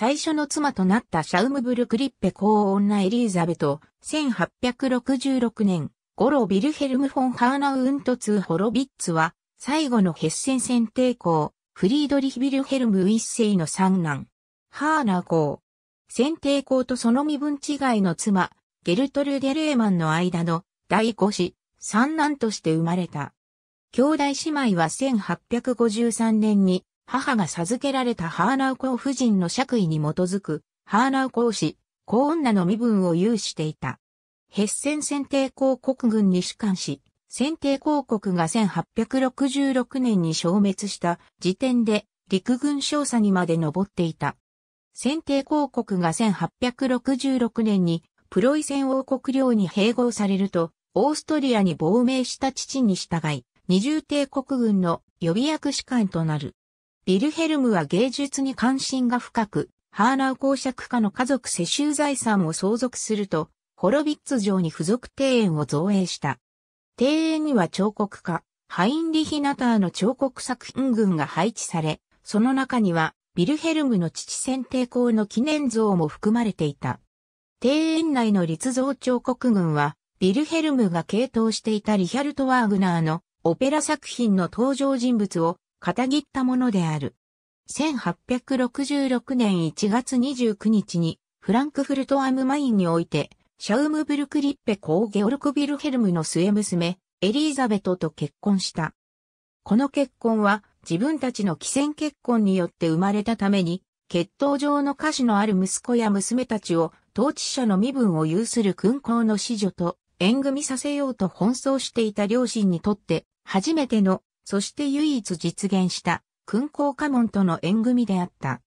最初の妻となったシャウムブル・クリッペ公女エリーザベト、1866年、ゴロ・ビルヘルム・フォン・ハーナウント 2・ ホロビッツは、最後のヘッセン選定公、フリードリヒ・ビルヘルム一世の三男、ハーナ公。選定公とその身分違いの妻、ゲルトル・デレーマンの間の第五子、三男として生まれた。兄弟姉妹は1853年に母が授けられたハーナウ公夫人の爵位に基づく、ハーナウ公子、公女の身分を有していた。ヘッセン選定公国軍に主管し、選定公国が1866年に消滅した時点で陸軍少佐にまで上っていた。選定公国が1866年にプロイセン王国領に併合されると、オーストリアに亡命した父に従い、二重帝国軍の予備役士官となる。ビルヘルムは芸術に関心が深く、ハーナウ公爵家の家族世襲財産を相続すると、ホロビッツ城に付属庭園を造営した。庭園には彫刻家、ハインリヒ・ナターの彫刻作品群が配置され、その中には、ビルヘルムの父選定校の記念像も含まれていた。庭園内の立像彫刻群は、ビルヘルムが傾倒していたリヒャルト・ワーグナーのオペラ作品の登場人物を片切ったものである。1866年1月29日に、フランクフルトアムマインにおいて、シャウムブルクリッペ公ゲオルクビルヘルムの末娘、エリーザベトと結婚した。この結婚は自分たちの既戦結婚によって生まれたために、血統上の歌手のある息子や娘たちを統治者の身分を有する勲功の子女と縁組させようと奔走していた両親にとって初めてのそして唯一実現した勲功家門との縁組であった。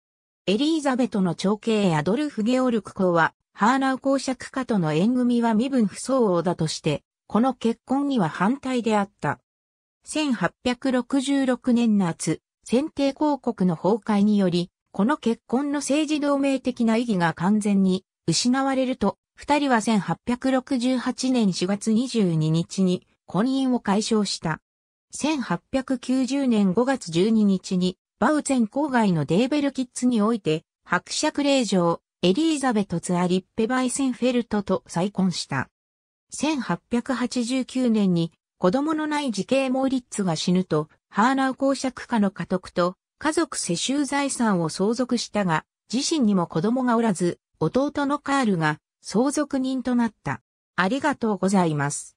エリーザベトの長兄アドルフ・ゲオルク公は、ハーナウ公爵家との縁組は身分不相応だとして、この結婚には反対であった。1866年夏、選定公国の崩壊により、この結婚の政治同盟的な意義が完全に失われると、二人は1868年4月22日に婚姻を解消した。1890年5月12日に、バウツェン郊外のデーベルキッツにおいて、伯爵令嬢、エリーザベト・ツアリッペ・バイセンフェルトと再婚した。1889年に、子供のない時系モーリッツが死ぬと、ハーナウ公爵家の家督と、家族世襲財産を相続したが、自身にも子供がおらず、弟のカールが相続人となった。ありがとうございます。